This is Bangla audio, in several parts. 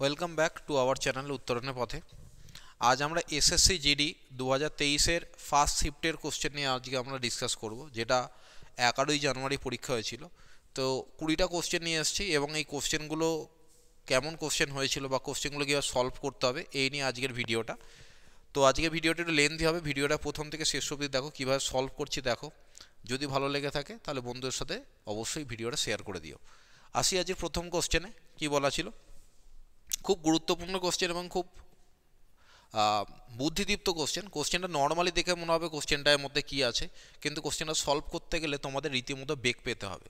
Welcome back to our channel উত্তরণের পথে আজ আমরা এসএসসি জিডি দু হাজার তেইশের ফার্স্ট শিফটের কোশ্চেন নিয়ে আজকে আমরা ডিসকাস করব যেটা এগারোই জানুয়ারি পরীক্ষা হয়েছিল তো কুড়িটা কোশ্চেন নিয়ে এসেছি এবং এই কোশ্চেনগুলো কেমন কোশ্চেন হয়েছিল বা কোশ্চেনগুলো কীভাবে সলভ করতে হবে এই নিয়ে আজকের ভিডিওটা তো আজকে ভিডিওটা একটু লেন্থি হবে ভিডিওটা প্রথম থেকে শেষ অবধি দেখো কীভাবে সলভ করছি দেখো যদি ভালো লেগে থাকে তাহলে বন্ধুদের সাথে অবশ্যই ভিডিওটা শেয়ার করে দিও আসি আজকে প্রথম কোশ্চেনে কি বলা ছিল খুব গুরুত্বপূর্ণ কোশ্চেন এবং খুব বুদ্ধিদীপ্ত কোশ্চেন কোশ্চেনটা নর্মালি দেখে মনে হবে কোশ্চেনটার মধ্যে কি আছে কিন্তু কোশ্চেনটা সলভ করতে গেলে তোমাদের রীতিমতো বেগ পেতে হবে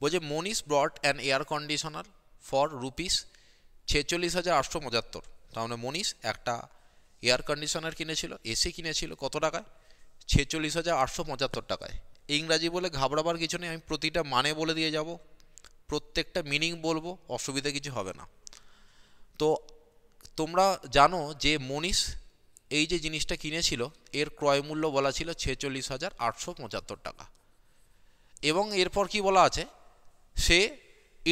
বলছে Manish bought an air conditioner for rupees ছেচল্লিশ হাজার আটশো পঁচাত্তর তার মানে মনীষ একটা এয়ার কন্ডিশনার কিনেছিল এসি কিনেছিল কত টাকায় ছেচল্লিশ হাজার আটশো পঁচাত্তর টাকায় ইংরাজি বলে ঘাবড়াবার কিছু নেই আমি প্রতিটা মানে বলে দিয়ে যাব প্রত্যেকটা মিনিং বলবো অসুবিধা কিছু হবে না তো তোমরা জানো যে মনীষ এই যে জিনিসটা কিনেছিল এর ক্রয় মূল্য বলা ছিল ছেচল্লিশ হাজার আটশো পঁচাত্তর টাকা এবং এরপর কি বলা আছে সে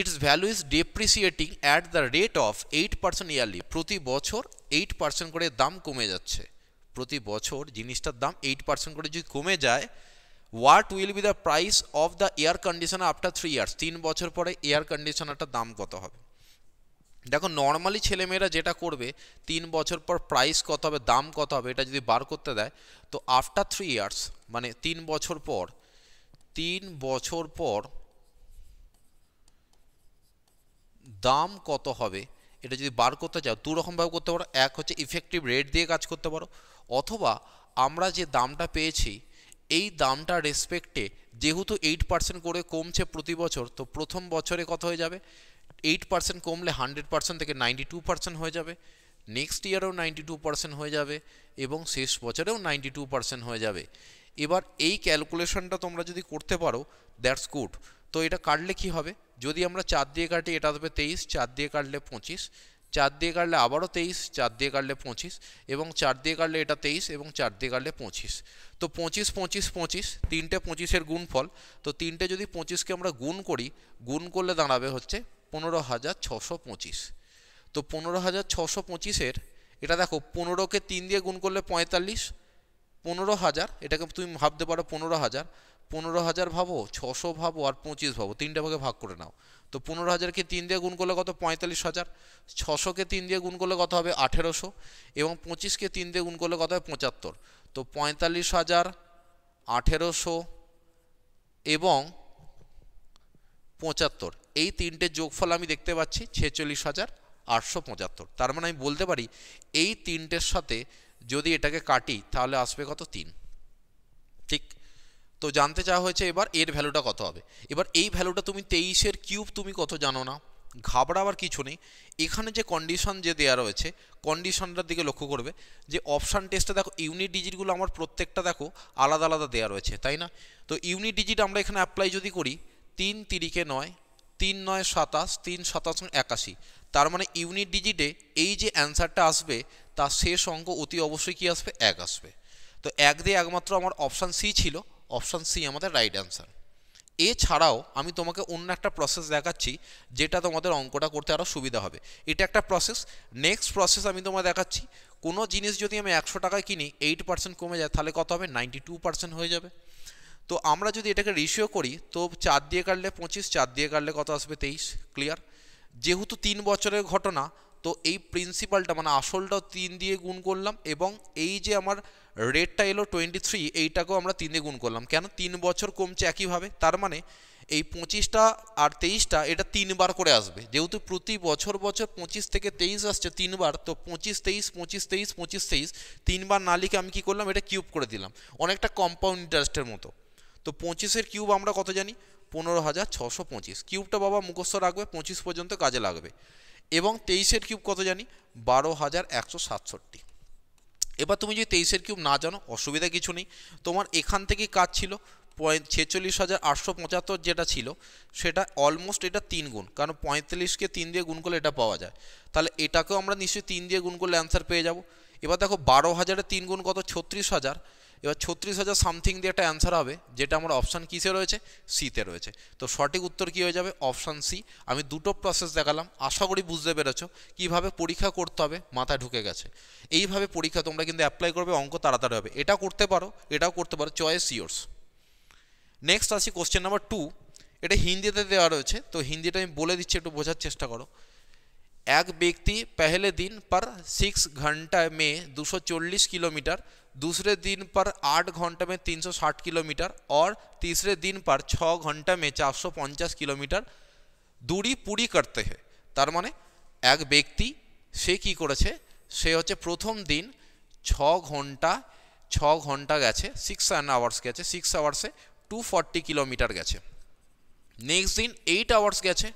it's value is depreciating at the rate of eight percent yearly প্রতি বছর এইট পার্সেন্ট করে দাম কমে যাচ্ছে প্রতি বছর জিনিসটার দাম এইট পার্সেন্ট করে যদি কমে যায় what will be the price of the air conditioner after three years তিন বছর পরে এয়ার কন্ডিশনারটার দাম কত হবে দেখো নর্মালি ছেলেমেয়েরা যেটা করবে তিন বছর পর প্রাইস কত হবে দাম কত হবে এটা যদি বার করতে দেয় তো আফটার থ্রি ইয়ার্স মানে তিন বছর পর তিন বছর পর দাম কত হবে এটা যদি বার করতে চাও দু রকমভাবে করতে পারো এক হচ্ছে ইফেক্টিভ রেট দিয়ে কাজ করতে পারো অথবা আমরা যে দামটা পেয়েছি এই দামটা রেসপেক্টে যেহেতু এইট পার্সেন্ট করে কমছে প্রতি বছর তো প্রথম বছরে কত হয়ে যাবে এইট পার্সেন্ট কমলে হান্ড্রেড পার্সেন্ট থেকে নাইনটি টু পার্সেন্ট হয়ে যাবে নেক্সট ইয়ারেও নাইনটি টু পার্সেন্ট হয়ে যাবে এবং শেষ বছরেও নাইনটি টু পার্সেন্ট হয়ে যাবে এবার এই ক্যালকুলেশনটা তোমরা যদি করতে পারো দ্যাটস গুড তো এটা কাটলে কি হবে যদি আমরা চার দিয়ে কাটি এটা হবে তেইশ চার দিয়ে কাটলে পঁচিশ চার দিয়ে কাটলে আবারও তেইশ চার দিয়ে কাটলে পঁচিশ এবং চার দিয়ে কাটলে এটা তেইশ এবং চার দিয়ে কাটলে পঁচিশ তো পঁচিশ পঁচিশ পঁচিশ তিনটে পঁচিশের গুণফল তো তিনটে যদি পঁচিশকে আমরা গুণ করি গুণ করলে দাঁড়াবে হচ্ছে পনেরো হাজার ছশো পঁচিশ তো পনেরো হাজার ছশো পঁচিশের এটা দেখো পনেরোকে তিন দিয়ে গুণ করলে পঁয়তাল্লিশ পনেরো হাজার এটাকে তুমি ভাবতে পারো পনেরো হাজার পনেরো হাজার ভাবো ছশো ভাবো আর পঁচিশ ভাবো তিনটা ভাগে ভাগ করে নাও তো পনেরো হাজারকে তিন দিয়ে গুণ করলে কত পঁয়তাল্লিশ হাজার ছশোকে তিন দিয়ে গুণ করলে কত হবে আঠেরোশো এবং পঁচিশকে তিন দিয়ে গুণ করলে কত হবে পঁচাত্তর তো পঁয়তাল্লিশ হাজার আঠেরোশো এবং পঁচাত্তর এই তিনটে যোগফল আমি দেখতে পাচ্ছি ছেচল্লিশ হাজার আটশো পঁচাত্তর তার মানে আমি বলতে পারি এই তিনটের সাথে যদি এটাকে কাটি তাহলে আসবে কত তিন ঠিক তো জানতে চাওয়া হয়েছে এবার এর ভ্যালুটা কত হবে এবার এই ভ্যালুটা তুমি তেইশের কিউব তুমি কত জানো না ঘাবড়াবার কিছু নেই এখানে যে কন্ডিশন যে দেওয়া রয়েছে কন্ডিশনটার দিকে লক্ষ্য করবে যে অপশান টেস্টে দেখো ইউনিট ডিজিটগুলো আমার প্রত্যেকটা দেখো আলাদা আলাদা দেওয়া রয়েছে তাই না তো ইউনিট ডিজিট আমরা এখানে অ্যাপ্লাই যদি করি তিন তিরিকে নয় তিন নয় সাতাশ তিন সাতাশ একাশি তার মানে ইউনিট ডিজিটে এই যে অ্যান্সারটা আসবে তার শেষ অঙ্ক অতি অবশ্যই কি আসবে এক আসবে তো এক দিয়ে একমাত্র আমার অপশান সি ছিল অপশান সি আমাদের রাইট অ্যান্সার এছাড়াও আমি তোমাকে অন্য একটা প্রসেস দেখাচ্ছি যেটা তোমাদের অঙ্কটা করতে আরও সুবিধা হবে এটা একটা প্রসেস নেক্সট প্রসেস আমি তোমায় দেখাচ্ছি কোনো জিনিস যদি আমি একশো টাকায় কিনি এইট পার্সেন্ট কমে যায় তাহলে কত হবে নাইনটি টু পার্সেন্ট হয়ে যাবে তো আমরা যদি এটাকে রেশিও করি তো চার দিয়ে কাটলে পঁচিশ চার দিয়ে কাটলে কত আসবে তেইশ ক্লিয়ার যেহেতু তিন বছরের ঘটনা তো এই প্রিন্সিপালটা মানে আসলটাও তিন দিয়ে গুণ করলাম এবং এই যে আমার রেটটা এলো টোয়েন্টি থ্রি এইটাকেও আমরা তিন দিয়ে গুণ করলাম কেন তিন বছর কমছে একইভাবে তার মানে এই পঁচিশটা আর তেইশটা এটা তিনবার করে আসবে যেহেতু প্রতি বছর বছর পঁচিশ থেকে তেইশ আসছে তিনবার তো পঁচিশ তেইশ পঁচিশ তেইশ পঁচিশ তেইশ তিনবার না লিখে আমি কী করলাম এটা কিউব করে দিলাম অনেকটা কম্পাউন্ড ইন্টারেস্টের মতো তো পঁচিশের কিউব আমরা কত জানি পনেরো হাজার ছশো পঁচিশ কিউবটা বাবা মুখস্থ রাখবে পঁচিশ পর্যন্ত কাজে লাগবে এবং তেইশের কিউব কত জানি বারো হাজার একশো সাতষট্টি এবার তুমি যদি তেইশের কিউব না জানো অসুবিধা কিছু নেই তোমার এখান থেকে কাজ ছিল পঁয় ছেচল্লিশ হাজার আটশো পঁচাত্তর যেটা ছিল সেটা অলমোস্ট এটা তিন গুণ কারণ পঁয়তাল্লিশকে তিন দিয়ে গুণ করলে এটা পাওয়া যায় তাহলে এটাকেও আমরা নিশ্চয়ই তিন দিয়ে গুণ করলে অ্যান্সার পেয়ে যাব এবার দেখো বারো হাজারে তিন গুণ কত ছত্রিশ হাজার এবার ছত্রিশ হাজার সামথিং দিয়ে একটা অ্যান্সার হবে যেটা আমার অপশান কিসে রয়েছে সিতে রয়েছে তো সঠিক উত্তর কী হয়ে যাবে অপশান সি আমি দুটো প্রসেস দেখালাম আশা করি বুঝতে পেরেছ কীভাবে পরীক্ষা করতে হবে মাথায় ঢুকে গেছে এইভাবে পরীক্ষা তোমরা কিন্তু অ্যাপ্লাই করবে অঙ্ক তাড়াতাড়ি হবে এটা করতে পারো এটাও করতে পারো চয়েস ইয়োর্স নেক্সট আসি কোশ্চেন নাম্বার টু এটা হিন্দিতে দেওয়া রয়েছে তো হিন্দিটা আমি বলে দিচ্ছি একটু বোঝার চেষ্টা করো এক ব্যক্তি পহলে দিন পার সিক্স ঘন্টায় মে দুশো কিলোমিটার दूसरे दिन पर आठ घंटे में 360 किलोमीटर और तीसरे दिन पर छ घंटे में 450 কিলোমিটার দূরি পুরি করতে হয় তার মানে এক ব্যক্তি সে কি করেছে সে হচ্ছে প্রথম দিন ছ ঘন্টা ছ ঘন্টা গেছে সিক্স অ্যান্ড আওয়ার্স গেছে সিক্স আওয়ার্সে টু ফর্টি কিলোমিটার গেছে নেক্সট দিন এইট আওয়ার্স গেছে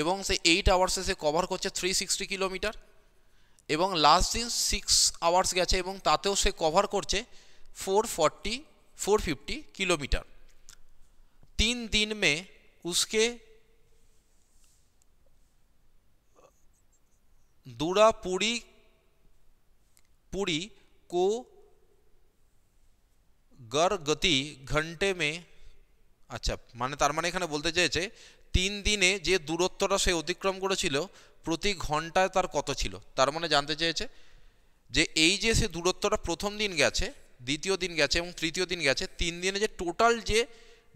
এবং সে এইট আওয়ার্সে সে কভার করছে থ্রি সিক্সটি কিলোমিটার এবং লাস্ট দিন সিক্স আওয়ার্স গেছে এবং তাতেও সে কভার করছে four forty four fifty kilometre তিন দিন মে उसके दूरापुरी পুরী को কো गति ঘন্টে মে আচ্ছা মানে তার মানে এখানে বলতে চেয়েছে তিন দিনে যে দূরত্বটা সে অতিক্রম করেছিল প্রতি ঘন্টায় তার কত ছিল তার মানে জানতে চেয়েছে যে এই যে সে দূরত্বটা প্রথম দিন গেছে দ্বিতীয় দিন গেছে এবং তৃতীয় দিন গেছে তিন দিনে যে টোটাল যে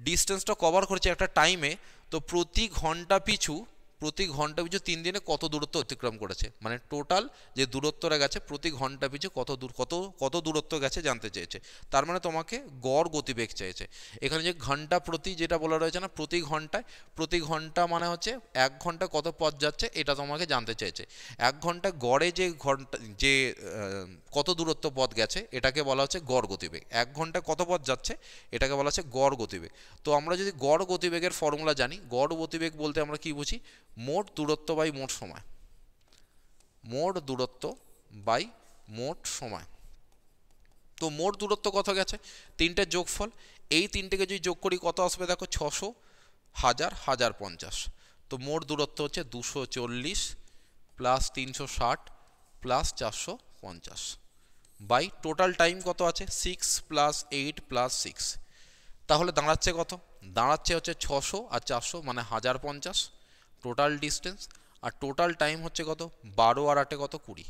ডিস্টেন্সটা কভার করেছে একটা টাইমে তো প্রতি ঘন্টা পিছু প্রতি ঘন্টা পিছু তিন দিনে কত দূরত্ব অতিক্রম করেছে মানে টোটাল যে দূরত্বটা গেছে প্রতি ঘন্টা পিছু কত দূর কত কত দূরত্ব গেছে জানতে চেয়েছে তার মানে তোমাকে গড় গতিবেগ চেয়েছে এখানে যে ঘন্টা প্রতি যেটা বলা রয়েছে না প্রতি ঘন্টায় প্রতি ঘন্টা মানে হচ্ছে এক ঘন্টা কত পথ যাচ্ছে এটা তোমাকে জানতে চেয়েছে এক ঘন্টা গড়ে যে ঘন্টা যে কত দূরত্ব পথ গেছে এটাকে বলা হচ্ছে গড় গতিবেগ এক ঘন্টা কত পথ যাচ্ছে এটাকে বলা হচ্ছে গড় গতিবেগ তো আমরা যদি গড় গতিবেগের ফর্মুলা জানি গড় গতিবেগ বলতে আমরা কি বুঝি মোট দূরত্ব বাই মোট সময় মোট দূরত্ব বাই মোট সময় তো মোট দূরত্ব কত গেছে তিনটের যোগফল এই তিনটেকে যদি যোগ করি কত আসবে দেখো ছশো হাজার হাজার পঞ্চাশ তো মোট দূরত্ব হচ্ছে দুশো চল্লিশ প্লাস তিনশো ষাট প্লাস চারশো পঞ্চাশ বাই টোটাল টাইম কত আছে six plus eight plus six তাহলে দাঁড়াচ্ছে কত দাঁড়াচ্ছে হচ্ছে ছশো আর চারশো মানে হাজার পঞ্চাশ টোটাল ডিস্টেন্স আর টোটাল টাইম হচ্ছে কত বারো আর আটে কত কুড়ি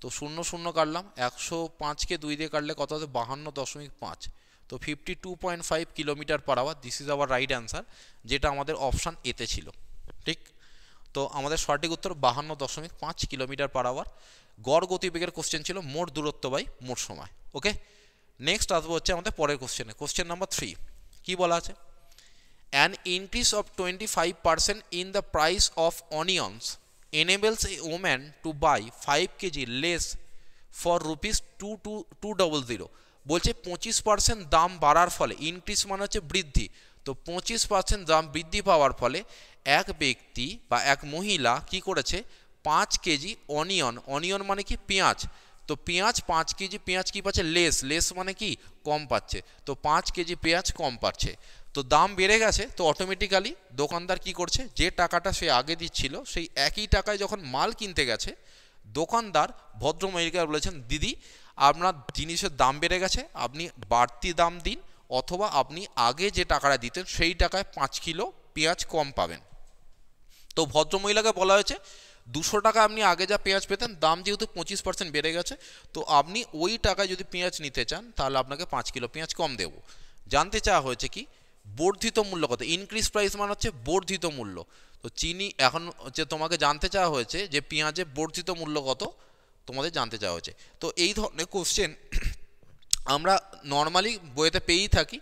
তো শূন্য শূন্য কাটলাম একশো পাঁচকে দুই দিয়ে কাটলে কত হবে বাহান্ন দশমিক পাঁচ তো fifty two point five kilometre per hour this is our right answer যেটা আমাদের অপশান এতে ছিল ঠিক তো আমাদের সঠিক উত্তর বাহান্ন দশমিক পাঁচ কিলোমিটার পার আওয়ার গড় গতিবেগের কোশ্চেন ছিল মোট দূরত্ব বাই মোট সময় ওকে নেক্সট আসবো হচ্ছে আমাদের পরের কোশ্চেনে কোশ্চেন নাম্বার থ্রি কী বলা আছে an increase of 25% in the price of onions enables a woman to buy 5 kg less for rupees 2200 বলছে পঁচিশ পার্সেন্ট দাম বাড়ার ফলে ইনক্রিজ মানে হচ্ছে বৃদ্ধি তো পঁচিশ পার্সেন্ট দাম বৃদ্ধি পাওয়ার ফলে এক ব্যক্তি বা এক মহিলা কি করেছে পাঁচ কেজি অনিয়ন অনিয়ন মানে কি পেঁয়াজ তো পেঁয়াজ পাঁচ কেজি পেঁয়াজ কি পাচ্ছে লেস লেস মানে কি কম পাচ্ছে তো পাঁচ কেজি পেঁয়াজ কম পাচ্ছে তো দাম বেড়ে গেছে তো অটোমেটিক্যালি দোকানদার কি করছে যে টাকাটা সে আগে দিচ্ছিল সেই একই টাকায় যখন মাল কিনতে গেছে দোকানদার ভদ্রমহিলা বলেছেন দিদি আপনার জিনিসের দাম বেড়ে গেছে আপনি বাড়তি দাম দিন অথবা আপনি আগে যে টাকাটা দিতেন সেই টাকায় পাঁচ কিলো পেঁয়াজ কম পাবেন তো ভদ্রমহিলাকে বলা হয়েছে দুশো টাকা আপনি আগে যা পেঁয়াজ পেতেন দাম যেহেতু পঁচিশ পার্সেন্ট বেড়ে গেছে তো আপনি ওই টাকায় যদি পেঁয়াজ নিতে চান তাহলে আপনাকে পাঁচ কিলো পেঁয়াজ কম দেব জানতে চাওয়া হয়েছে কি বর্ধিত মূল্য কত ইনক্রিজ প্রাইস মানে হচ্ছে বর্ধিত মূল্য তো চিনি এখন যে তোমাকে জানতে চাওয়া হয়েছে যে পেঁয়াজে বর্ধিত মূল্য কত তোমাদের জানতে চাওয়া হয়েছে তো এই ধরনের কোশ্চেন আমরা নর্মালি বইয়েতে পেয়েই থাকি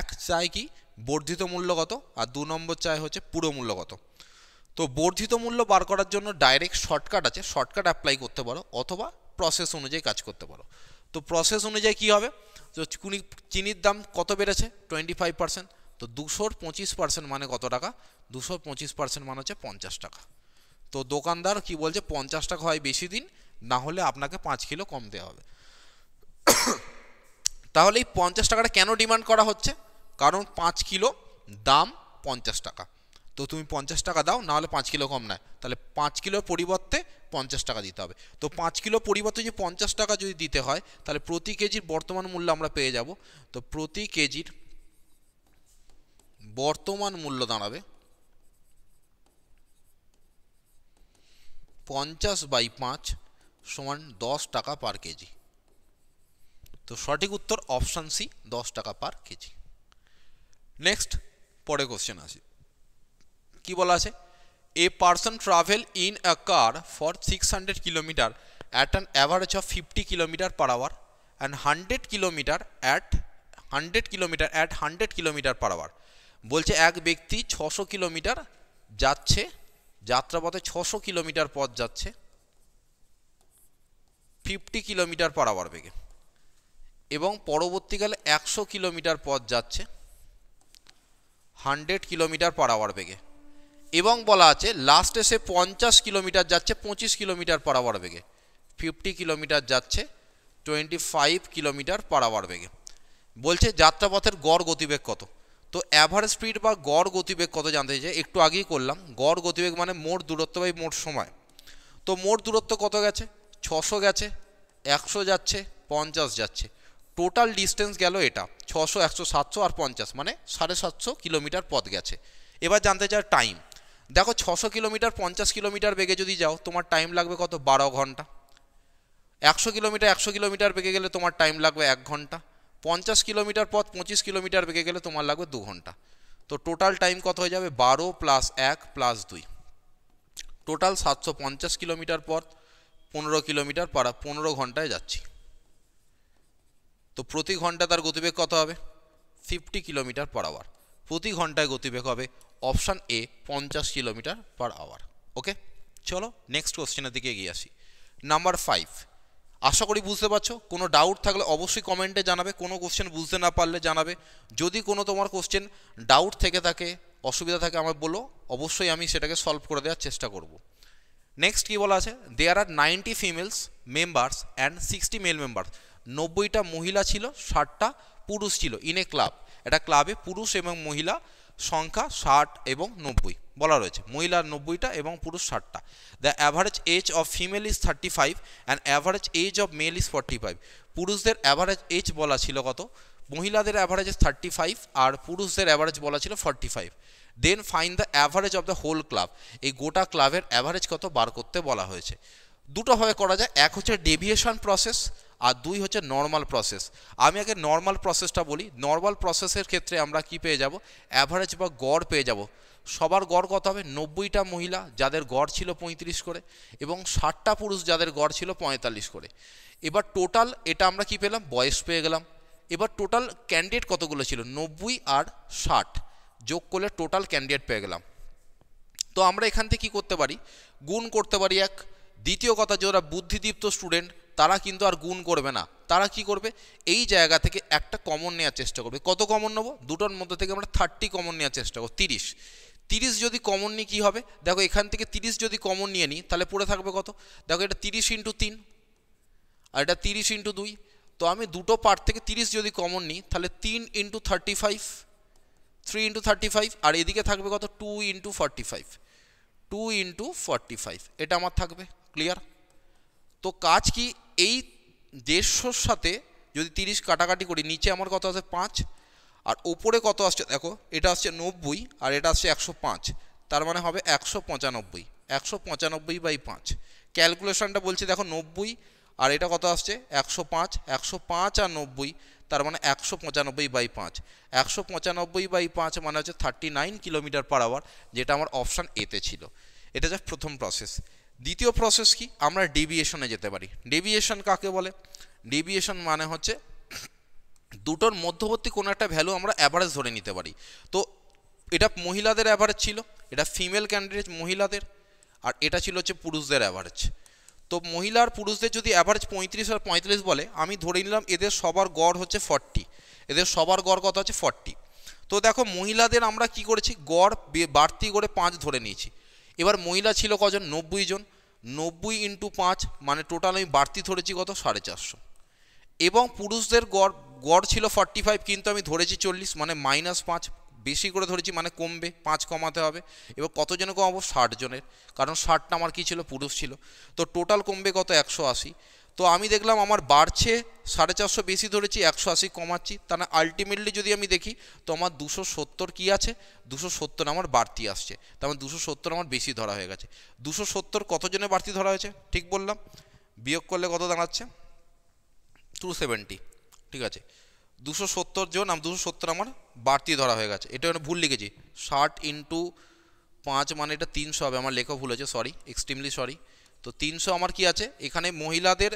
এক চাই কি বর্ধিত মূল্য কত আর দু নম্বর চাই হচ্ছে পুরো মূল্য কত তো বর্ধিত মূল্য বার করার জন্য ডাইরেক্ট শর্টকাট আছে শর্টকাট অ্যাপ্লাই করতে পারো অথবা প্রসেস অনুযায়ী কাজ করতে পারো তো প্রসেস অনুযায়ী কী হবে তো চিনির দাম কত বেড়েছে টোয়েন্টি ফাইভ পার্সেন্ট তো দুশোর পঁচিশ পার্সেন্ট মানে কত টাকা দুশোর পঁচিশ পার্সেন্ট মানে হচ্ছে পঞ্চাশ টাকা তো দোকানদার কি বলছে পঞ্চাশ টাকা হয় বেশি দিন না হলে আপনাকে পাঁচ কিলো কম দেওয়া হবে তাহলে এই পঞ্চাশ টাকাটা কেন ডিমান্ড করা হচ্ছে কারণ পাঁচ কিলো দাম পঞ্চাশ টাকা তো তুমি পঞ্চাশ টাকা দাও নাহলে পাঁচ কিলো কম নেয় তাহলে পাঁচ কিলোর পরিবর্তে পঞ্চাশ টাকা দিতে হবে তো পাঁচ কিলো পরিবর্তে যদি পঞ্চাশ টাকা যদি দিতে হয় তাহলে প্রতি কেজির বর্তমান মূল্য আমরা পেয়ে যাব তো প্রতি কেজির বর্তমান মূল্য দাঁড়াবে পঞ্চাশ বাই পাঁচ সমান দশ টাকা পার কেজি তো সঠিক উত্তর অপশান সি দশ টাকা পার কেজি নেক্সট পরে কোশ্চেন আছে কি বলা আছে a person travel in a car for six hundred kilometre at an average of fifty kilometre per hour and hundred kilometre at hundred kilometre at hundred kilometre per hour বলছে এক ব্যক্তি ছশো কিলোমিটার যাচ্ছে যাত্রাপথে ছশো কিলোমিটার পথ যাচ্ছে ফিফটি কিলোমিটার পর আওয়ার বেগে এবং পরবর্তীকালে একশো কিলোমিটার পথ যাচ্ছে হান্ড্রেড কিলোমিটার পর আওয়ার বেগে এবং বলা আছে লাস্টে সে পঞ্চাশ কিলোমিটার যাচ্ছে পঁচিশ কিলোমিটার পার আওয়ার বেগে ফিফটি কিলোমিটার যাচ্ছে twenty five kilometre per hour বেগে বলছে যাত্রাপথের গড় গতিবেগ কত তো অ্যাভারেজ স্পিড বা গড় গতিবেগ কত জানতে চাই একটু আগেই করলাম গড় গতিবেগ মানে মোট দূরত্ব বাই মোট সময় তো মোট দূরত্ব কত গেছে ছশো গেছে একশো যাচ্ছে পঞ্চাশ যাচ্ছে টোটাল ডিস্টেন্স গেল এটা ছশো একশো সাতশো আর পঞ্চাশ মানে সাড়ে সাতশো কিলোমিটার পথ গেছে এবার জানতে চাই টাইম দেখো ছশো কিলোমিটার পঞ্চাশ কিলোমিটার বেগে যদি যাও তোমার টাইম লাগবে কত বারো ঘন্টা একশো কিলোমিটার একশো কিলোমিটার বেগে গেলে তোমার টাইম লাগবে এক ঘন্টা পঞ্চাশ কিলোমিটার পথ পঁচিশ কিলোমিটার বেগে গেলে তোমার লাগবে দু ঘন্টা তো টোটাল টাইম কত হয়ে যাবে বারো প্লাস এক প্লাস দুই টোটাল সাতশো পঞ্চাশ কিলোমিটার পথ পনেরো কিলোমিটার পারা পনেরো ঘন্টায় যাচ্ছি তো প্রতি ঘন্টা তার গতিবেগ কত হবে ফিফটি কিলোমিটার পার আওয়ার প্রতি ঘন্টায় গতিবেগ হবে অপশান এ পঞ্চাশ কিলোমিটার পার আওয়ার ওকে চলো নেক্সট কোশ্চেনের দিকে এগিয়ে আসি নাম্বার ফাইভ আশা করি বুঝতে পারছো কোনো ডাউট থাকলে অবশ্যই কমেন্টে জানাবে কোনো কোশ্চেন বুঝতে না পারলে জানাবে যদি কোনো তোমার কোশ্চেন ডাউট থেকে থাকে অসুবিধা থাকে আমার বলো অবশ্যই আমি সেটাকে সলভ করে দেওয়ার চেষ্টা করব নেক্সট কী বলা আছে there are ninety females members and sixty male members নব্বইটা মহিলা ছিল ষাটটা পুরুষ ছিল ইন এ ক্লাব এটা ক্লাবে পুরুষ এবং মহিলা সংখ্যা ষাট এবং নব্বই বলা রয়েছে মহিলার নব্বইটা এবং পুরুষ ষাটটা the average age of female is thirty five and average age of male is forty five পুরুষদের অ্যাভারেজ এজ বলা ছিল কত মহিলাদের অ্যাভারেজ ইজ থার্টি ফাইভ আর পুরুষদের অ্যাভারেজ বলা ছিল forty five then find the average of the whole club এই গোটা ক্লাবের অ্যাভারেজ কত বার করতে বলা হয়েছে দুটোভাবে করা যায় এক হচ্ছে ডেভিয়েশন প্রসেস আর দুই হচ্ছে নর্মাল প্রসেস আমি আগে নর্মাল প্রসেসটা বলি নর্মাল প্রসেসের ক্ষেত্রে আমরা কি পেয়ে যাব অ্যাভারেজ বা গড় পেয়ে যাব সবার গড় কত হবে নব্বইটা মহিলা যাদের গড় ছিল পঁয়ত্রিশ করে এবং ষাটটা পুরুষ যাদের গড় ছিল পঁয়তাল্লিশ করে এবার টোটাল এটা আমরা কি পেলাম বয়স পেয়ে গেলাম এবার টোটাল ক্যান্ডিডেট কতগুলো ছিল নব্বই আর ষাট যোগ করলে টোটাল ক্যান্ডিডেট পেয়ে গেলাম তো আমরা এখান থেকে কী করতে পারি গুণ করতে পারি এক দ্বিতীয় কথা যে ওরা বুদ্ধিদীপ্ত স্টুডেন্ট তারা কিন্তু আর গুণ করবে না তারা কি করবে এই জায়গা থেকে একটা কমন নেওয়ার চেষ্টা করবে কত কমন নেবো দুটোর মধ্যে থেকে আমরা থার্টি কমন নেওয়ার চেষ্টা করবো তিরিশ তিরিশ যদি কমন নিই কী হবে দেখো এখান থেকে তিরিশ যদি কমন নিয়ে নিই তাহলে পড়ে থাকবে কত দেখো এটা তিরিশ ইন্টু তিন আর এটা তিরিশ ইন্টু দুই তো আমি দুটো পার্ট থেকে তিরিশ যদি কমন নিই তাহলে তিন into thirty five three into thirty five আর এদিকে থাকবে কত two into forty five two into forty five এটা আমার থাকবে ক্লিয়ার তো কাজ কি এই দেড়শোর সাথে যদি তিরিশ কাটাকাটি করি নিচে আমার কত আছে পাঁচ আর ওপরে কত আসছে দেখো এটা আসছে নব্বই আর এটা আসছে একশো পাঁচ তার মানে হবে একশো পঁচানব্বই একশো পঁচানব্বই বাই পাঁচ ক্যালকুলেশনটা বলছে দেখো নব্বই আর এটা কত আসছে একশো পাঁচ একশো পাঁচ আর নব্বই তার মানে একশো পঁচানব্বই বাই পাঁচ একশো পঁচানব্বই বাই পাঁচ মানে হচ্ছে thirty nine kilometre per hour যেটা আমার অপশান এতে ছিল এটা যা প্রথম প্রসেস দ্বিতীয় প্রসেস কি আমরা ডেভিয়েশনে যেতে পারি ডেভিয়েশন কাকে বলে ডেভিয়েশন মানে হচ্ছে দুটোর মধ্যবর্তী কোনো একটা ভ্যালু আমরা অ্যাভারেজ ধরে নিতে পারি তো এটা মহিলাদের অ্যাভারেজ ছিল এটা ফিমেল ক্যান্ডিডেট মহিলাদের আর এটা ছিল হচ্ছে পুরুষদের অ্যাভারেজ তো মহিলার পুরুষদের যদি অ্যাভারেজ পঁয়ত্রিশ আর পঁয়ত্রিশ বলে আমি ধরে নিলাম এদের সবার গড় হচ্ছে ফর্টি এদের সবার গড় কত হচ্ছে ফর্টি তো দেখো মহিলাদের আমরা কি করেছি গড় বাড়তি করে পাঁচ ধরে নিয়েছি এবার মহিলা ছিল কজন নব্বই জন নব্বই ইন্টু পাঁচ মানে টোটাল আমি বাড়তি ধরেছি কত সাড়ে চারশো এবং পুরুষদের গড় গড় ছিল ফর্টি ফাইভ কিন্তু আমি ধরেছি চল্লিশ মানে মাইনাস পাঁচ বেশি করে ধরেছি মানে কমবে পাঁচ কমাতে হবে এবার কতজনে কমাবো ষাট জনের কারণ ষাটটা আমার কী ছিল পুরুষ ছিল তো টোটাল কমবে কত একশো আশি তো আমি দেখলাম আমার বাড়ছে সাড়ে চারশো বেশি ধরেছি একশো আশি কমাচ্ছি তা না আলটিমেটলি যদি আমি দেখি তো আমার দুশো সত্তর কী আছে দুশো সত্তর আমার বাড়তি আসছে তা আমার দুশো সত্তর আমার বেশি ধরা হয়ে গেছে দুশো সত্তর কতজনে বাড়তি ধরা হয়েছে ঠিক বললাম বিয়োগ করলে কত দাঁড়াচ্ছে টু সেভেন্টি ঠিক আছে দুশো সত্তর জন আমি দুশো সত্তর আমার বাড়তি ধরা হয়ে গেছে এটা ভুল লিখেছি ষাট ইন্টু পাঁচ মানে এটা তিনশো হবে আমার লেখা ভুল হয়েছে সরি এক্সট্রিমলি সরি তো তিনশো আমার কি আছে এখানে মহিলাদের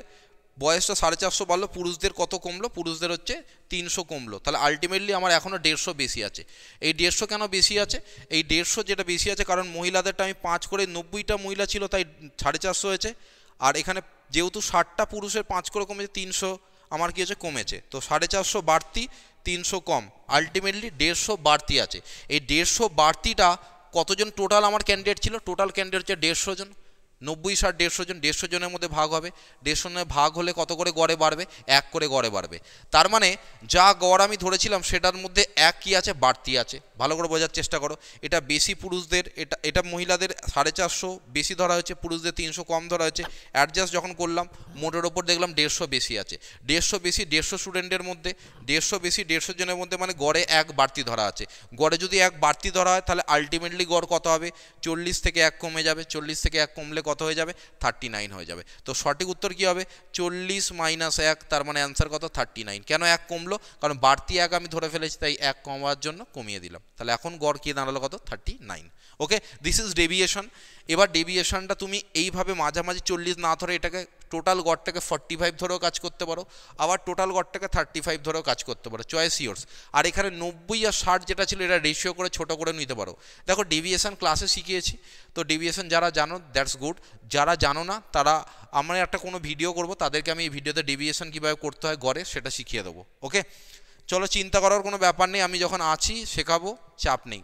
বয়সটা সাড়ে চারশো বাড়লো পুরুষদের কত কমলো পুরুষদের হচ্ছে তিনশো কমলো তাহলে আলটিমেটলি আমার এখনও দেড়শো বেশি আছে এই দেড়শো কেন বেশি আছে এই দেড়শো যেটা বেশি আছে কারণ মহিলাদেরটা আমি পাঁচ করে নব্বইটা মহিলা ছিল তাই সাড়ে চারশো হয়েছে আর এখানে যেহেতু ষাটটা পুরুষের পাঁচ করে কমেছে তিনশো আমার কী হয়েছে কমেছে তো সাড়ে চারশো বাড়তি তিনশো কম আলটিমেটলি দেড়শো বাড়তি আছে এই দেড়শো বাড়তিটা কতজন টোটাল আমার ক্যান্ডিডেট ছিল টোটাল ক্যান্ডিডেট হচ্ছে দেড়শো জন নব্বই ষাট দেড়শো জন দেড়শো জনের মধ্যে ভাগ হবে দেড়শো জনের ভাগ হলে কত করে গড়ে বাড়বে এক করে গড়ে বাড়বে তার মানে যা গড় আমি ধরেছিলাম সেটার মধ্যে এক কী আছে বাড়তি আছে ভালো করে বোঝার চেষ্টা করো এটা বেশি পুরুষদের এটা এটা মহিলাদের সাড়ে চারশো বেশি ধরা হয়েছে পুরুষদের তিনশো কম ধরা হয়েছে অ্যাডজাস্ট যখন করলাম মোটের ওপর দেখলাম দেড়শো বেশি আছে দেড়শো বেশি দেড়শো স্টুডেন্টের মধ্যে দেড়শো বেশি দেড়শো জনের মধ্যে মানে গড়ে এক বাড়তি ধরা আছে গড়ে যদি এক বাড়তি ধরা হয় তাহলে আলটিমেটলি গড় কত হবে চল্লিশ থেকে এক কমে যাবে চল্লিশ থেকে এক কমলে কত হয়ে যাবে থার্টি নাইন হয়ে যাবে তো সঠিক উত্তর কী হবে চল্লিশ মাইনাস এক তার মানে অ্যান্সার কত থার্টি নাইন কেন এক কমলো কারণ বাড়তি এক আমি ধরে ফেলেছি তাই এক কমার জন্য কমিয়ে দিলাম তাহলে এখন গড় কী দাঁড়ালো কত thirty nine okay this is deviation এবার ডেভিয়েশনটা তুমি এইভাবে মাঝামাঝি চল্লিশ না ধরে এটাকে টোটাল গড়টাকে ফর্টি ফাইভ ধরেও কাজ করতে পারো আবার টোটাল গড়টাকে থার্টি ফাইভ ধরেও কাজ করতে পারো চয়েস ইয়ার্স আর এখানে নব্বই আর ষাট যেটা ছিল এটা রেশিও করে ছোট করে নিতে পারো দেখো ডেভিয়েশন ক্লাসে শিখিয়েছি তো ডেভিয়েশন যারা জানো দ্যাটস গুড যারা জানো না তারা আমার একটা কোনো ভিডিও করব তাদেরকে আমি এই ভিডিওতে ডেভিয়েশন কীভাবে করতে হয় গড়ে সেটা শিখিয়ে দেবো ওকে চলো চিন্তা করার কোনো ব্যাপার নেই আমি যখন আছি শেখাবো চাপ নেই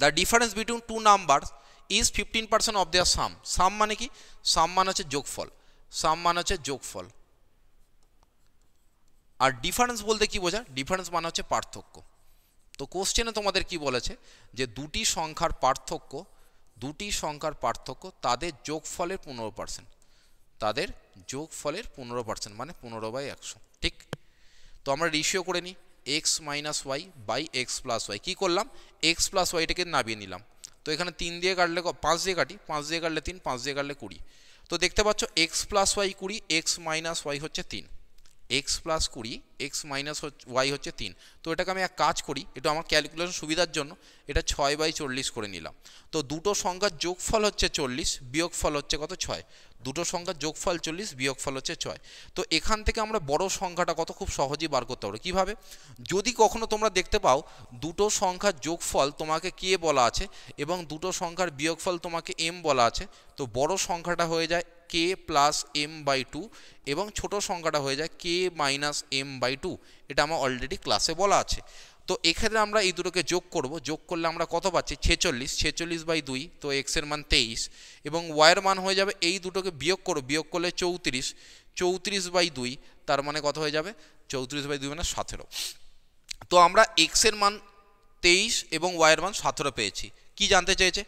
the difference between two numbers is fifteen percent of their sum sum মানে কি সাম মান হচ্ছে যোগফল সাম মান হচ্ছে যোগফল আর ডিফারেন্স বলতে কি বোঝা ডিফারেন্স মানে হচ্ছে পার্থক্য তো কোশ্চেনে তোমাদের কি বলেছে যে দুটি সংখ্যার পার্থক্য দুটি সংখ্যার পার্থক্য তাদের যোগফলের পনেরো পার্সেন্ট তাদের যোগফলের পনেরো পার্সেন্ট মানে পনেরো বাই একশো ঠিক তো আমরা রিসিও করে নিই X minus Y by X plus Y কী করলাম এক্স প্লাস ওয়াইটাকে নামিয়ে নিলাম তো এখানে তিন দিয়ে কাটলে পাঁচ দিয়ে কাটি পাঁচ দিয়ে কাটলে তিন পাঁচ দিয়ে কাটলে কুড়ি তো দেখতে পাচ্ছ এক্স প্লাস ওয়াই কুড়ি এক্স মাইনাস ওয়াই হচ্ছে তিন এক্স প্লাস কুড়ি এক্স মাইনাস ওয়াই হচ্ছে তিন তো এটাকে আমি এক কাজ করি এটা আমার ক্যালকুলেশন সুবিধার জন্য এটা ছয় বাই চল্লিশ করে নিলাম তো দুটো সংখ্যার যোগফল হচ্ছে চল্লিশ বিয়োগফল হচ্ছে কত ছয় দুটো সংখ্যার যোগফল চল্লিশ বিয়োগফল হচ্ছে ছয় তো এখান থেকে আমরা বড় সংখ্যাটা কত খুব সহজেই বার করতে পারবো কীভাবে যদি কখনো তোমরা দেখতে পাও দুটো সংখ্যার যোগফল তোমাকে কে বলা আছে এবং দুটো সংখ্যার বিয়োগফল তোমাকে এম বলা আছে তো বড় সংখ্যাটা হয়ে যায় K plus M by two এবং ছোটো সংখ্যাটা হয়ে যায় K minus M by two এটা আমার অলরেডি ক্লাসে বলা আছে তো এক্ষেত্রে আমরা এই দুটোকে যোগ করব যোগ করলে আমরা কত পাচ্ছি ছেচল্লিশ ছেচল্লিশ বাই দুই তো এক্সের মান তেইশ এবং ওয়াইয়ের মান হয়ে যাবে এই দুটোকে বিয়োগ করো বিয়োগ করলে চৌত্রিশ চৌত্রিশ বাই দুই তার মানে কত হয়ে যাবে চৌত্রিশ বাই দুই মানে সতেরো তো আমরা এক্সের মান তেইশ এবং ওয়াইয়ের মান সতেরো পেয়েছি কি জানতে চেয়েছে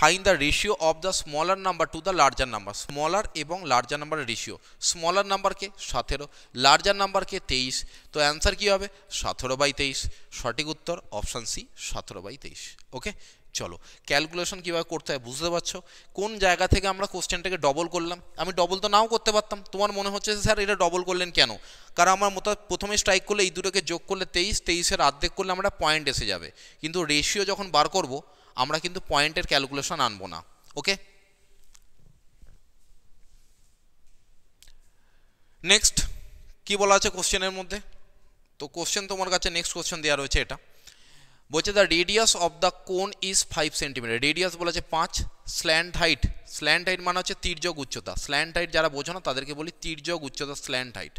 find the ratio of the smaller number to the larger number smaller এবং লার্জার নাম্বারের রেশিও স্মলার নাম্বারকে কে লার্জার নাম্বারকে তেইশ কে তো অ্যানসার কী হবে সতেরো বাই তেইশ সঠিক উত্তর অপশন সি সতেরো বাই তেইশ ওকে চলো ক্যালকুলেশন কীভাবে করতে হয় বুঝতে পারছো কোন জায়গা থেকে আমরা কোশ্চেনটাকে ডবল করলাম আমি ডবল তো নাও করতে পারতাম তোমার মনে হচ্ছে স্যার এটা ডবল করলেন কেন কারণ আমার মতো প্রথমে স্ট্রাইক করলে এই দুটোকে যোগ করলে তেইশ তেইশের অর্ধেক করলে আমরা পয়েন্ট এসে যাবে কিন্তু রেশিও যখন বার করবো আমরা কিন্তু পয়েন্টের ক্যালকুলেশন আনবো না ওকে নেক্সট কি বলা আছে কোশ্চেনের মধ্যে তো কোশ্চেন তোমার কাছে নেক্সট কোশ্চেন দেওয়া রয়েছে এটা বলছে the radius of the cone is five centimetre radius বলা আছে পাঁচ স্ল্যান্ড হাইট স্ল্যান্ড হাইট মানে হচ্ছে তীর্যক উচ্চতা স্ল্যান্ড হাইট যারা বোঝো না তাদেরকে বলি তীর্যক উচ্চতা স্ল্যান্ড হাইট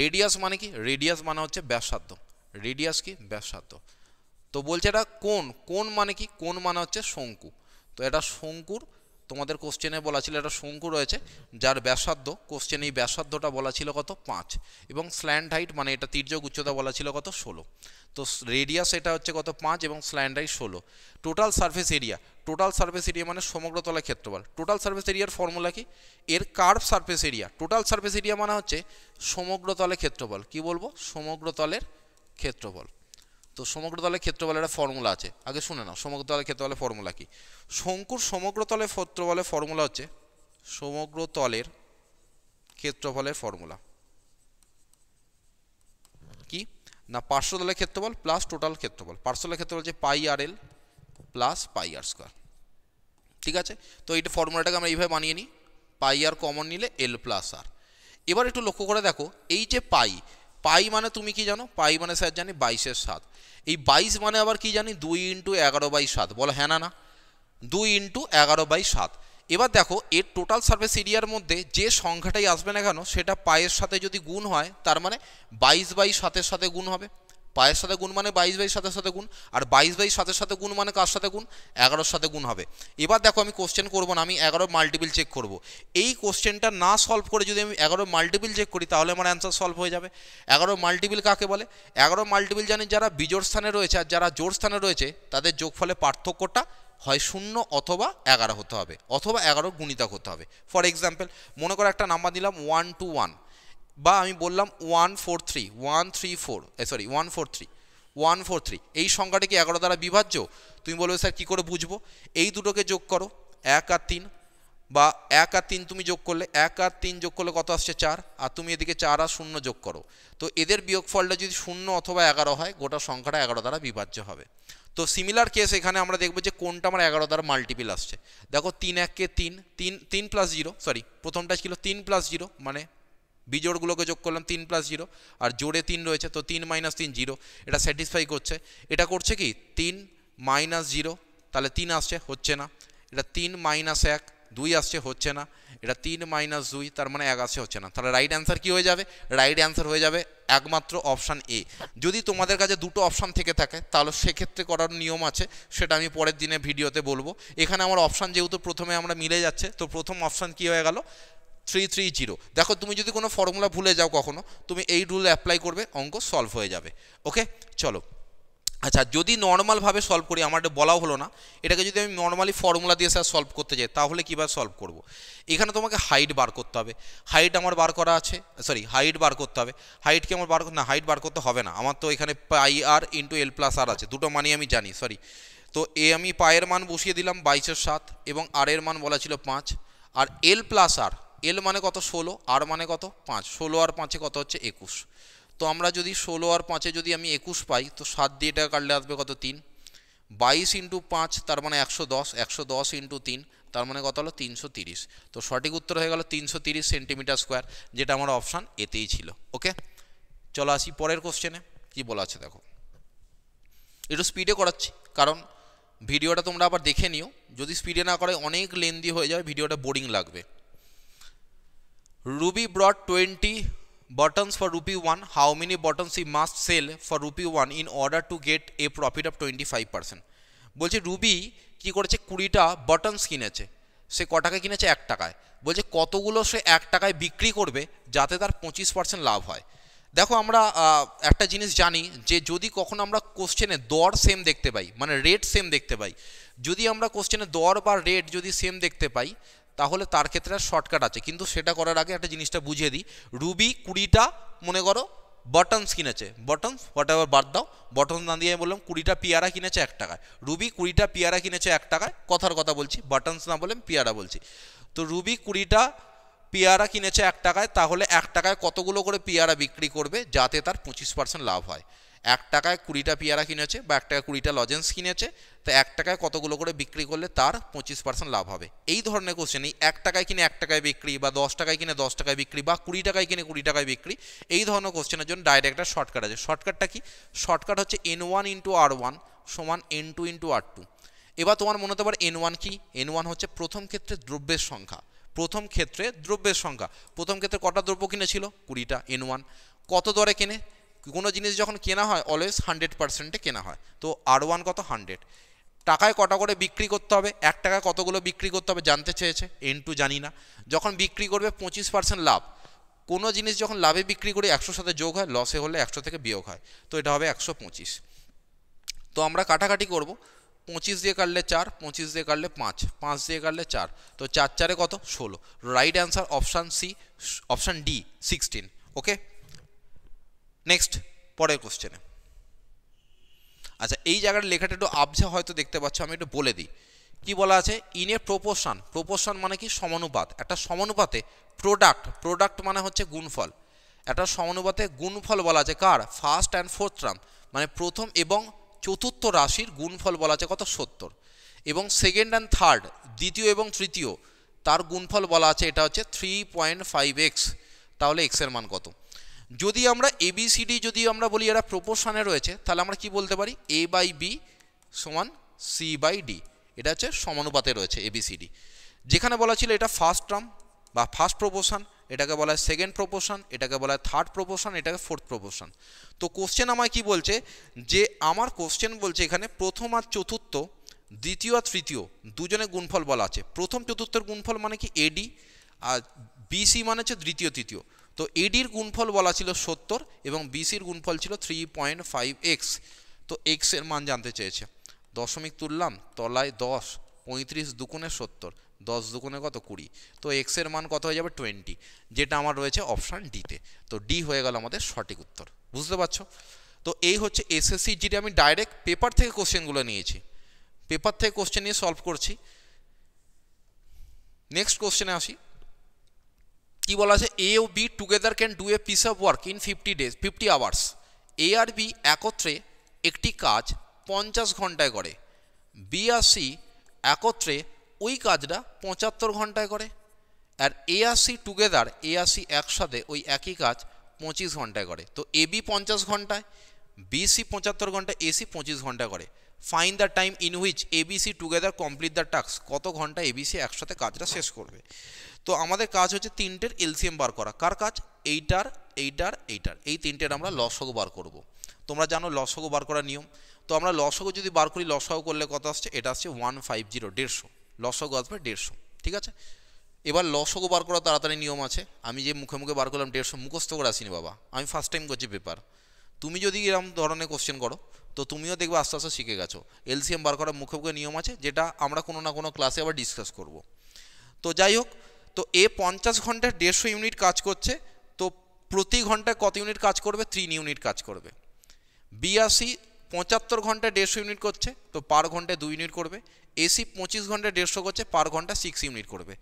রেডিয়াস মানে কি রেডিয়াস মানে হচ্ছে ব্যবসাধ্য রেডিয়াস কি ব্যবসাধ্য তো বলছে এটা কোন কোন মানে কি কোন মানে হচ্ছে শঙ্কু তো এটা শঙ্কুর তোমাদের কোশ্চেনে বলা ছিল এটা শঙ্কু রয়েছে যার ব্যাসার্ধ কোশ্চেনে এই ব্যাসার্ধটা বলা ছিল কত পাঁচ এবং স্ল্যান্ড হাইট মানে এটা তীর্যক উচ্চতা বলা ছিল কত ষোলো তো রেডিয়াস এটা হচ্ছে কত পাঁচ এবং স্ল্যান্ড হাইট ষোলো total surface area total surface area মানে সমগ্র তলা ক্ষেত্রফল টোটাল সার্ফেস এরিয়ার ফর্মুলা কি এর curve surface area total surface area মানে হচ্ছে সমগ্র তলে ক্ষেত্রফল কি বলবো সমগ্র তলের ক্ষেত্রফল তো সমগ্র তলের ক্ষেত্রফলের একটা ফর্মুলা আছে আগে শুনে নাও সমগ্র তলের ক্ষেত্রফলের ফর্মুলা কি শঙ্কুর সমগ্র তলের ক্ষেত্রফলের ফর্মুলা হচ্ছে সমগ্র তলের ক্ষেত্রফলের ফর্মুলা কি না পার্শ্ব তলের ক্ষেত্রফল প্লাস টোটাল ক্ষেত্রফল পার্শ্ব তলের ক্ষেত্রফল হচ্ছে পাই আর এল প্লাস পাই আর স্কোয়ার ঠিক আছে তো এইটা ফর্মুলাটাকে আমরা এইভাবে বানিয়ে নিই পাই আর কমন নিলে এল প্লাস আর এবার একটু লক্ষ্য করে দেখো এই যে পাই পাই মানে তুমি কি জানো পাই মানে স্যার জানি বাইশের সাত এই বাইশ মানে আবার কি জানি দুই ইন্টু এগারো বাই সাত বলো হ্যাঁ না না দুই ইন্টু এগারো বাই সাত এবার দেখো এর টোটাল সার্ভিস এরিয়ার মধ্যে যে সংখ্যাটাই আসবে না কেন সেটা পায়ের সাথে যদি গুণ হয় তার মানে বাইশ বাই সাতের সাথে গুণ হবে পায়ের সাথে গুণ মানে বাইশ বাইশ সাথে সাথে গুণ আর বাইশ বাইশ সাথে সাথে গুণ মানে কার সাথে গুণ এগারোর সাথে গুণ হবে এবার দেখো আমি কোশ্চেন করবো না আমি এগারো মাল্টিপিল চেক করব। এই কোশ্চেনটা না সলভ করে যদি আমি এগারো মাল্টিপিল চেক করি তাহলে আমার অ্যান্সার সলভ হয়ে যাবে এগারো মাল্টিপিল কাকে বলে এগারো মাল্টিপিল জানি যারা বিজোর স্থানে রয়েছে আর যারা জোর স্থানে রয়েছে তাদের যোগফলে পার্থক্যটা হয় শূন্য অথবা এগারো হতে হবে অথবা এগারো গুণিতক হতে হবে ফর এক্সাম্পল মনে করো একটা নাম্বার দিলাম ওয়ান টু ওয়ান বা আমি বললাম one four three one three four sorry one four three one four three এই সংখ্যাটা কি এগারো দ্বারা বিভাজ্য তুমি বলবে স্যার কী করে বুঝবো এই দুটোকে যোগ করো এক আর তিন বা এক আর তিন তুমি যোগ করলে এক আর তিন যোগ করলে কত আসছে চার আর তুমি এদিকে চার আর শূন্য যোগ করো তো এদের বিয়োগফলটা যদি শূন্য অথবা এগারো হয় গোটা সংখ্যাটা এগারো দ্বারা বিভাজ্য হবে তো সিমিলার কেস এখানে আমরা দেখবো যে কোনটা আমার এগারো দ্বারা মাল্টিপিল আসছে দেখো তিন এককে তিন তিন তিন প্লাস জিরো সরি প্রথমটা ছিল তিন প্লাস জিরো মানে বিজোড়গুলোকে যোগ করলাম তিন প্লাস জিরো আর জোড়ে তিন রয়েছে তো তিন মাইনাস তিন জিরো এটা স্যাটিসফাই করছে এটা করছে কি তিন মাইনাস জিরো তাহলে তিন আসছে হচ্ছে না এটা তিন মাইনাস এক দুই আসছে হচ্ছে না এটা তিন মাইনাস দুই তার মানে এক আসছে হচ্ছে না তাহলে রাইট অ্যান্সার কী হয়ে যাবে রাইট অ্যান্সার হয়ে যাবে একমাত্র অপশান এ যদি তোমাদের কাছে দুটো অপশান থেকে থাকে তাহলে সেক্ষেত্রে করার নিয়ম আছে সেটা আমি পরের দিনে ভিডিওতে বলবো এখানে আমার অপশান যেহেতু প্রথমে আমরা মিলে যাচ্ছে তো প্রথম অপশান কী হয়ে গেল থ্রি থ্রি জিরো দেখো তুমি যদি কোনো ফর্মুলা ভুলে যাও কখনো তুমি এই রুল অ্যাপ্লাই করবে অঙ্ক সলভ হয়ে যাবে ওকে চলো আচ্ছা যদি নর্মালভাবে সলভ করি আমার বলাও হলো না এটাকে যদি আমি নর্মালি ফর্মুলা দিয়ে স্যার সলভ করতে যাই তাহলে কীভাবে সলভ করব। এখানে তোমাকে হাইট বার করতে হবে হাইট আমার বার করা আছে সরি হাইট বার করতে হবে হাইটকে আমার বার না হাইট বার করতে হবে না আমার তো এখানে পাই আর ইন্টু এল প্লাস আর আছে দুটো মানই আমি জানি সরি তো এ আমি পায়ের মান বসিয়ে দিলাম বাইশের সাত এবং আর এর মান বলা ছিল পাঁচ আর এল প্লাস আর এল মানে কত ষোলো আর মানে কত পাঁচ ষোলো আর পাঁচে কত হচ্ছে একুশ তো আমরা যদি ষোলো আর পাঁচে যদি আমি একুশ পাই তো সাত দিয়ে টাকা কাটলে আসবে কত তিন বাইশ ইন্টু পাঁচ তার মানে একশো দশ একশো দশ ইন্টু তিন তার মানে কত হলো তিনশো তিরিশ তো সঠিক উত্তর হয়ে গেল তিনশো তিরিশ সেন্টিমিটার স্কোয়ার যেটা আমার অপশান এতেই ছিল ওকে চলো আসি পরের কোশ্চেনে কি বলা আছে দেখো একটু স্পিডে করাচ্ছি কারণ ভিডিওটা তোমরা আবার দেখে নিও যদি স্পিডে না করে অনেক লেন্দি হয়ে যাবে ভিডিওটা বোরিং লাগবে Ruby brought 20 buttons for rupee 1 how many buttons he must sell for rupee 1 in order to get a profit of 25% বলছে রুবি কি করেছে কুড়িটা বাটনস কিনেছে সে ক টাকায় কিনেছে এক টাকায় বলছে কতগুলো সে এক টাকায় বিক্রি করবে যাতে তার পঁচিশ পার্সেন্ট লাভ হয় দেখো আমরা একটা জিনিস জানি যে যদি কখনো আমরা কোশ্চেনে দর সেম দেখতে পাই মানে রেট সেম দেখতে পাই যদি আমরা কোশ্চেনে দর বা রেট যদি সেম দেখতে পাই তাহলে তার ক্ষেত্রে শর্টকাট আছে কিন্তু সেটা করার আগে একটা জিনিসটা বুঝিয়ে দিই রুবি কুড়িটা মনে করো বটনস কিনেছে বটনস হোয়াট এভার বাদ দাও বটনস না দিয়ে আমি বললাম কুড়িটা পিয়ারা কিনেছে এক টাকায় রুবি কুড়িটা পিয়ারা কিনেছে এক টাকায় কথার কথা বলছি বটনস না বললাম পিয়ারা বলছি তো রুবি কুড়িটা পিয়ারা কিনেছে এক টাকায় তাহলে এক টাকায় কতগুলো করে পিয়ারা বিক্রি করবে যাতে তার পঁচিশ পার্সেন্ট লাভ হয় এক টাকায় কুড়িটা পিয়ারা কিনেছে বা এক টাকায় কুড়িটা লজেন্স কিনেছে তো এক টাকায় কতগুলো করে বিক্রি করলে তার পঁচিশ পার্সেন্ট লাভ হবে এই ধরনের কোশ্চেন এই এক টাকায় কিনে এক টাকায় বিক্রি বা দশ টাকায় কিনে দশ টাকায় বিক্রি বা কুড়ি টাকায় কিনে কুড়ি টাকায় বিক্রি এই ধরনের কোশ্চেনের জন্য ডাইরেক্ট একটা শর্টকাট আছে শর্টকাটটা কি শর্টকাট হচ্ছে N one into R one সমান N two into R two এবার তোমার মনে হতে পারে এন ওয়ান কি এন ওয়ান হচ্ছে প্রথম ক্ষেত্রে দ্রব্যের সংখ্যা প্রথম ক্ষেত্রে দ্রব্যের সংখ্যা প্রথম ক্ষেত্রে কটা দ্রব্য কিনেছিল কুড়িটা এন ওয়ান কত দরে কিনে কোনো জিনিস যখন কেনা হয় অলওয়েজ হান্ড্রেড পার্সেন্টে কেনা হয় তো আর ওয়ান কত হান্ড্রেড টাকায় কটা করে বিক্রি করতে হবে এক টাকা কতগুলো বিক্রি করতে হবে জানতে চেয়েছে এন টু জানি না যখন বিক্রি করবে পঁচিশ পার্সেন্ট লাভ কোনো জিনিস যখন লাভে বিক্রি করে একশোর সাথে যোগ হয় লসে হলে একশো থেকে বিয়োগ হয় তো এটা হবে একশো পঁচিশ তো আমরা কাটাকাটি করব পঁচিশ দিয়ে কাটলে চার পঁচিশ দিয়ে কাটলে পাঁচ পাঁচ দিয়ে কাটলে চার তো চার চারে কত ষোলো right answer option C option D sixteen okay next পরের কোশ্চেনে আচ্ছা এই জায়গাটা লেখাটা একটু আবঝা হয়তো দেখতে পাচ্ছ আমি একটু বলে দিই কি বলা আছে ইন এ প্রোপোশন প্রোপোশন মানে কি সমানুপাত একটা সমানুপাতে প্রোডাক্ট প্রোডাক্ট মানে হচ্ছে গুণফল একটা সমানুপাতে গুণফল বলা আছে কার ফার্স্ট অ্যান্ড ফোর্থ রাম মানে প্রথম এবং চতুর্থ রাশির গুণফল বলা আছে কত সত্তর এবং সেকেন্ড অ্যান্ড থার্ড দ্বিতীয় এবং তৃতীয় তার গুণফল বলা আছে এটা হচ্ছে থ্রি পয়েন্ট ফাইভ এক্স তাহলে এক্সের মান কত যদি আমরা এবিসিডি যদি আমরা বলি এরা প্রপোর্শনে রয়েছে তাহলে আমরা কি বলতে পারি এ বাই বি সমান সি বাই ডি এটা হচ্ছে সমানুপাতে রয়েছে এবিসিডি যেখানে বলা ছিল এটা ফার্স্ট টার্ম বা ফার্স্ট প্রপোর্শন এটাকে বলা হয় সেকেন্ড প্রপোর্শন এটাকে বলা হয় থার্ড প্রপোর্শন এটাকে ফোর্থ প্রপোর্শন তো কোশ্চেন আমায় কি বলছে যে আমার কোশ্চেন বলছে এখানে প্রথম আর চতুর্থ দ্বিতীয় আর তৃতীয় দুজনে গুণফল বলা আছে প্রথম চতুর্থের গুণফল মানে কি এডি আর বিসি মানে হচ্ছে দ্বিতীয় তৃতীয় তো এডির গুণফল বলা ছিল সত্তর এবং বিসির গুণফল ছিল থ্রি পয়েন্ট ফাইভ এক্স তো এক্সের মান জানতে চেয়েছে দশমিক তুললাম তলায় দশ পঁয়ত্রিশ দুগুণে সত্তর দশ দুগুণে কত কুড়ি তো এক্সের মান কত হয়ে যাবে টোয়েন্টি যেটা আমার রয়েছে অপশান ডিতে তো ডি হয়ে গেল আমাদের সঠিক উত্তর বুঝতে পারছো তো এই হচ্ছে এসএসসি যেটা আমি ডাইরেক্ট পেপার থেকে কোশ্চেনগুলো নিয়েছি পেপার থেকে কোশ্চেন নিয়ে সলভ করছি নেক্সট কোশ্চেনে আসি কি বলা আছে এ ও B together can do a piece of work in fifty days fifty hours A আর বি একত্রে একটি কাজ পঞ্চাশ ঘন্টায় করে বি আর সি একত্রে ওই কাজটা পঁচাত্তর ঘন্টায় করে আর এ আর সি টুগেদার এ আর সি একসাথে ওই একই কাজ পঁচিশ ঘন্টায় করে তো এ বি পঞ্চাশ ঘন্টায় বি সি পঁচাত্তর এ এসি পঁচিশ ঘন্টা করে find the time in which ABC together complete the task কত ঘন্টা এবিসি একসাথে কাজটা শেষ করবে তো আমাদের কাজ হচ্ছে তিনটের এলসিএম বার করা কার কাজ এইটার এইটার এইটার এই তিনটের আমরা লসগো বার করব। তোমরা জানো লসগো বার করার নিয়ম তো আমরা লসগো যদি বার করি লসগো করলে কত আসছে এটা আসছে ওয়ান ফাইভ জিরো দেড়শো লসগো আসবে দেড়শো ঠিক আছে এবার লসক বার করা তাড়াতাড়ি নিয়ম আছে আমি যে মুখে মুখে বার করলাম দেড়শো মুখস্থ করে আসিনি বাবা আমি ফার্স্ট টাইম করছি পেপার তুমি যদি এরকম ধরনের কোশ্চেন করো তো তুমিও দেখবে আস্তে আস্তে শিখে গেছো এলসিএম বার করার মুখে মুখে নিয়ম আছে যেটা আমরা কোনো না কোনো ক্লাসে আবার ডিসকাস করব তো যাই হোক তো এ পঞ্চাশ ঘন্টায় দেড়শো ইউনিট কাজ করছে তো প্রতি ঘন্টায় কত ইউনিট কাজ করবে তিন ইউনিট কাজ করবে বি পঁচাত্তর ঘন্টা দেড়শো ইউনিট করছে তো পার ঘন্টায় দুই ইউনিট করবে এসি পঁচিশ ঘন্টায় দেড়শো করছে পার ঘন্টা সিক্স ইউনিট করবে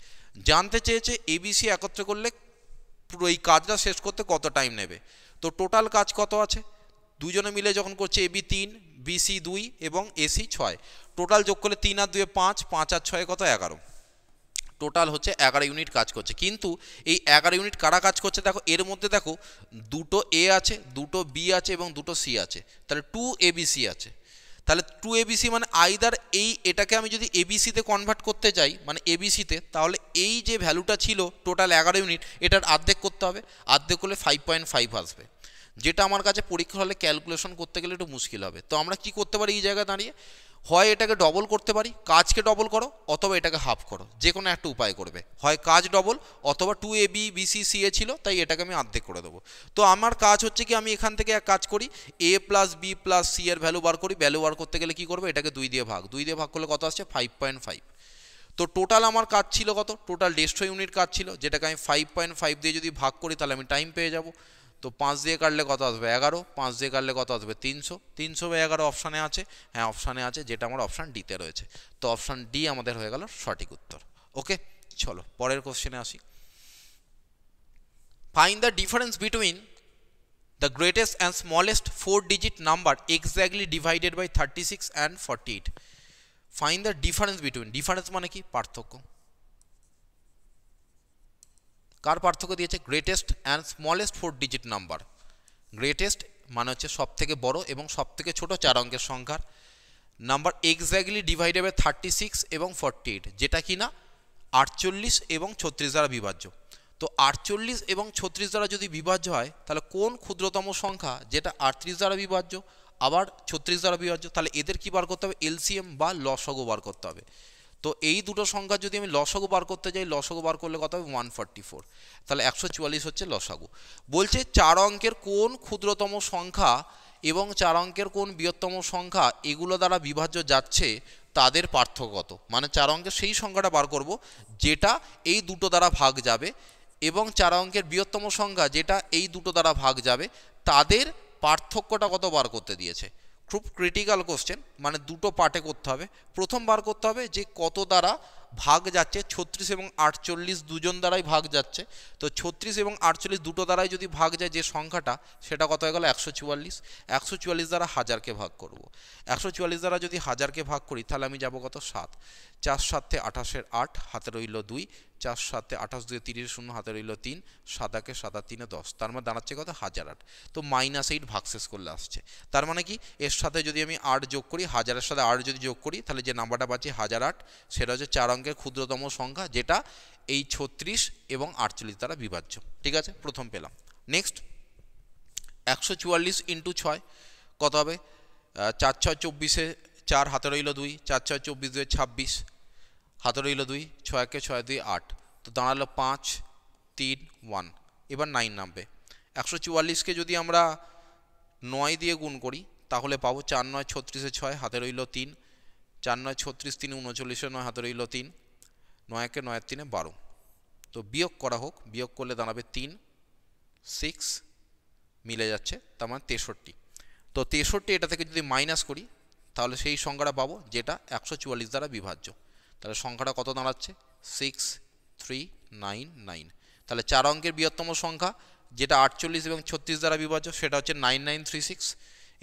জানতে চেয়েছে এবিসি একত্রে করলে পুরো এই কাজটা শেষ করতে কত টাইম নেবে তো টোটাল কাজ কত আছে দুজনে মিলে যখন করছে এবি তিন বিসি দুই এবং এসি ছয় টোটাল যোগ করলে তিন আর দুয়ে পাঁচ পাঁচ আর ছয় কত এগারো টোটাল হচ্ছে এগারো ইউনিট কাজ করছে কিন্তু এই এগারো ইউনিট কারা কাজ করছে দেখো এর মধ্যে দেখো দুটো এ আছে দুটো বি আছে এবং দুটো সি আছে তাহলে টু এবিসি আছে তাহলে টু এবিসি মানে আইদার এই এটাকে আমি যদি এবিসিতে কনভার্ট করতে চাই মানে এবিসিতে তাহলে এই যে ভ্যালুটা ছিল টোটাল এগারো ইউনিট এটার অর্ধেক করতে হবে অর্ধেক করলে ফাইভ পয়েন্ট ফাইভ আসবে যেটা আমার কাছে পরীক্ষা হলে ক্যালকুলেশন করতে গেলে একটু মুশকিল হবে তো আমরা কি করতে পারি এই জায়গায় দাঁড়িয়ে হয় এটাকে ডবল করতে পারি কাজকে ডবল করো অথবা এটাকে হাফ করো যে কোনো একটা উপায় করবে হয় কাজ ডবল অথবা two A B BC C A ছিল তাই এটাকে আমি আর্ধেক করে দেবো তো আমার কাজ হচ্ছে কি আমি এখান থেকে এক কাজ করি A plus B plus C এর ভ্যালু বার করি ভ্যালু বার করতে গেলে কি করবো এটাকে দুই দিয়ে ভাগ দুই দিয়ে ভাগ করলে কত আসছে ফাইভ পয়েন্ট ফাইভ তো টোটাল আমার কাজ ছিল কত টোটাল ডেস্ট্রো ইউনিট কাজ ছিল যেটাকে আমি ফাইভ পয়েন্ট ফাইভ দিয়ে যদি ভাগ করি তাহলে আমি টাইম পেয়ে যাবো তো পাঁচ দিয়ে কাটলে কত আসবে এগারো পাঁচ দিয়ে কাটলে কত আসবে তিনশো তিনশো বা এগারো অপশানে আছে হ্যাঁ অপশানে আছে যেটা আমার অপশান ডিতে রয়েছে তো অপশান ডি আমাদের হয়ে গেল সঠিক উত্তর ওকে চলো পরের কোশ্চেনে আসি find the difference between the greatest and smallest four digit number exactly divided by thirty six and forty eight find the difference between difference মানে কি পার্থক্য কার পার্থক্য দিয়েছে greatest and smallest four digit number greatest মানে হচ্ছে সবথেকে বড় এবং সবথেকে ছোটো চার অঙ্কের সংখ্যার number exactly divided by thirty six এবং ফর্টি এইট যেটা কি না আটচল্লিশ এবং ছত্রিশ দ্বারা বিভাজ্য তো আটচল্লিশ এবং ছত্রিশ দ্বারা যদি বিভাজ্য হয় তাহলে কোন ক্ষুদ্রতম সংখ্যা যেটা আটত্রিশ দ্বারা বিভাজ্য আবার ছত্রিশ দ্বারা বিভাজ্য তাহলে এদের কী বার করতে হবে এলসিএম বা লসগো বার করতে হবে তো এই দুটো সংখ্যা যদি আমি লসাগু বার করতে যাই লসাগু বার করলে কত হবে ওয়ান ফর্টি ফোর তাহলে একশো চুয়াল্লিশ হচ্ছে লসাগু বলছে চার অঙ্কের কোন ক্ষুদ্রতম সংখ্যা এবং চার অঙ্কের কোন বৃহত্তম সংখ্যা এগুলো দ্বারা বিভাজ্য যাচ্ছে তাদের পার্থক্যত মানে চার অঙ্কের সেই সংখ্যাটা বার করব যেটা এই দুটো দ্বারা ভাগ যাবে এবং চার অঙ্কের বৃহত্তম সংখ্যা যেটা এই দুটো দ্বারা ভাগ যাবে তাদের পার্থক্যটা কত বার করতে দিয়েছে খুব ক্রিটিক্যাল কোশ্চেন মানে দুটো পার্টে করতে হবে প্রথমবার করতে হবে যে কত দ্বারা ভাগ যাচ্ছে ছত্রিশ এবং আটচল্লিশ দুজন দ্বারাই ভাগ যাচ্ছে তো ছত্রিশ এবং আটচল্লিশ দুটো দ্বারাই যদি ভাগ যায় যে সংখ্যাটা সেটা কত হয়ে গেল একশো চুয়াল্লিশ একশো চুয়াল্লিশ দ্বারা হাজারকে ভাগ করব। একশো চুয়াল্লিশ দ্বারা যদি হাজারকে ভাগ করি তাহলে আমি যাব কত সাত চার সাতে আঠাশের আট হাতে রইল দুই চার সাতে আঠাশ দুয়ে তিরিশ শূন্য হাতে রইল তিন সাদাকে সাদা তিনে দশ তার মানে দাঁড়াচ্ছে কত হাজার আট তো মাইনাস এইট ভাগশেষ করলে আসছে তার মানে কি এর সাথে যদি আমি আট যোগ করি হাজারের সাথে আট যদি যোগ করি তাহলে যে নাম্বারটা পাচ্ছি হাজার আট সেটা হচ্ছে চার অঙ্ক পূর্ণসংখ্যের ক্ষুদ্রতম সংখ্যা যেটা এই ছত্রিশ এবং আটচল্লিশ দ্বারা বিভাজ্য ঠিক আছে প্রথম পেলাম নেক্সট একশো চুয়াল্লিশ ইন্টু ছয় কত হবে চার ছয় চব্বিশে চার হাতে রইল দুই চার ছয় চব্বিশ দুয়ে ছাব্বিশ হাতে রইল দুই ছয়কে ছয় দুই আট তো দাঁড়ালো পাঁচ তিন ওয়ান এবার নাইন নামবে একশো চুয়াল্লিশকে যদি আমরা নয় দিয়ে গুণ করি তাহলে পাবো চার নয় ছত্রিশে ছয় হাতে রইল তিন চার নয় ছত্রিশ তিন উনচল্লিশে নয় হাতে রইল তিন নয় একে নয়ের তিনে বারো তো বিয়োগ করা হোক বিয়োগ করলে দাঁড়াবে তিন সিক্স মিলে যাচ্ছে তার মানে তেষট্টি তো তেষট্টি এটা থেকে যদি মাইনাস করি তাহলে সেই সংখ্যাটা পাবো যেটা একশো চুয়াল্লিশ দ্বারা বিভাজ্য তাহলে সংখ্যাটা কত দাঁড়াচ্ছে সিক্স থ্রি নাইন নাইন তাহলে চার অঙ্কের বৃহত্তম সংখ্যা যেটা আটচল্লিশ এবং ছত্রিশ দ্বারা বিভাজ্য সেটা হচ্ছে নাইন নাইন থ্রি সিক্স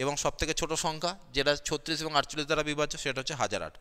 এবং সবথেকে ছোট সংখ্যা যেটা ছত্রিশ এবং আটচল্লিশ দ্বারা বিভাজ্য সেটা হচ্ছে হাজার আট